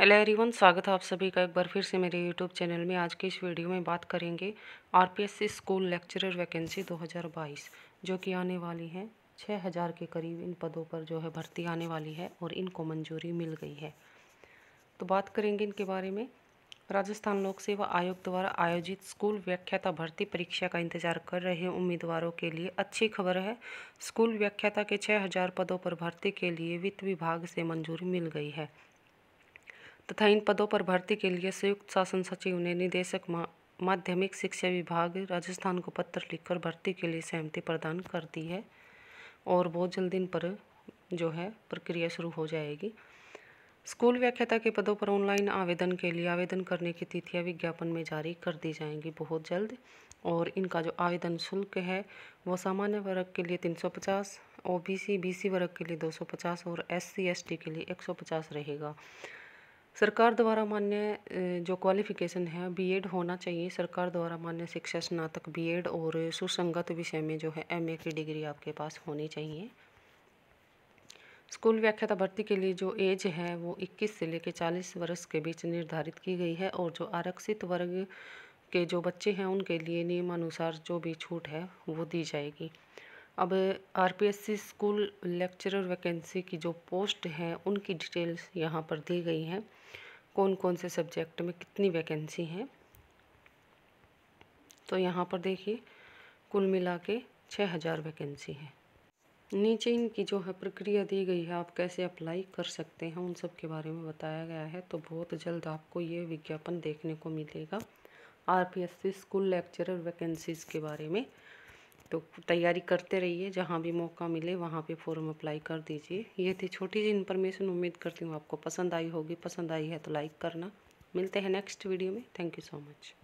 hello everyone स्वागत है आप सभी का एक बार फिर से मेरे यूट्यूब चैनल में आज के इस वीडियो में बात करेंगे आरपीएससी स्कूल लेक्चरर वैकेंसी 2022 जो कि आने वाली है 6000 के करीब इन पदों पर जो है भर्ती आने वाली है और इनको मंजूरी मिल गई है तो बात करेंगे इनके बारे में राजस्थान लोक सेवा आयोग द्वारा आयोजित स्कूल व्याख्याता भर्ती परीक्षा का इंतजार कर रहे उम्मीदवारों के लिए अच्छी खबर है स्कूल व्याख्याता के छः पदों पर भर्ती के लिए वित्त विभाग से मंजूरी मिल गई है तथा इन पदों पर भर्ती के लिए संयुक्त शासन सचिव ने निदेशक माध्यमिक शिक्षा विभाग राजस्थान को पत्र लिखकर भर्ती के लिए सहमति प्रदान कर दी है और बहुत जल्द इन पर जो है प्रक्रिया शुरू हो जाएगी स्कूल व्याख्याता के पदों पर ऑनलाइन आवेदन के लिए आवेदन करने की तिथियां विज्ञापन में जारी कर दी जाएंगी बहुत जल्द और इनका जो आवेदन शुल्क है वो सामान्य वर्ग के लिए 350, ओबीसी बीसी वर्ग के लिए 250 और एससी एसटी के लिए 150 रहेगा सरकार द्वारा मान्य जो क्वालिफ़िकेशन है बीएड होना चाहिए सरकार द्वारा मान्य शिक्षा स्नातक बीएड और सुसंगत विषय में जो है एमए की डिग्री आपके पास होनी चाहिए स्कूल व्याख्याता भर्ती के लिए जो एज है वो 21 से लेकर 40 वर्ष के बीच निर्धारित की गई है और जो आरक्षित वर्ग के जो बच्चे हैं उनके लिए नियमानुसार जो भी छूट है वो दी जाएगी अब आरपीएससी स्कूल लेक्चरर वैकेंसी की जो पोस्ट हैं उनकी डिटेल्स यहाँ पर दी गई हैं कौन कौन से सब्जेक्ट में कितनी वैकेंसी हैं तो यहाँ पर देखिए कुल मिला के छः हज़ार वैकेंसी है नीचे इनकी जो है प्रक्रिया दी गई है आप कैसे अप्लाई कर सकते हैं उन सब के बारे में बताया गया है तो बहुत जल्द आपको ये विज्ञापन देखने को मिलेगा आरपीएससी स्कूल लेक्चरर वैकेंसीज़ के बारे में तो तैयारी करते रहिए जहाँ भी मौका मिले वहाँ पे फॉर्म अप्लाई कर दीजिए ये थी छोटी सी इन्फॉर्मेशन उम्मीद करती हूँ आपको पसंद आई होगी पसंद आई है तो लाइक करना मिलते हैं नेक्स्ट वीडियो में थैंक यू सो मच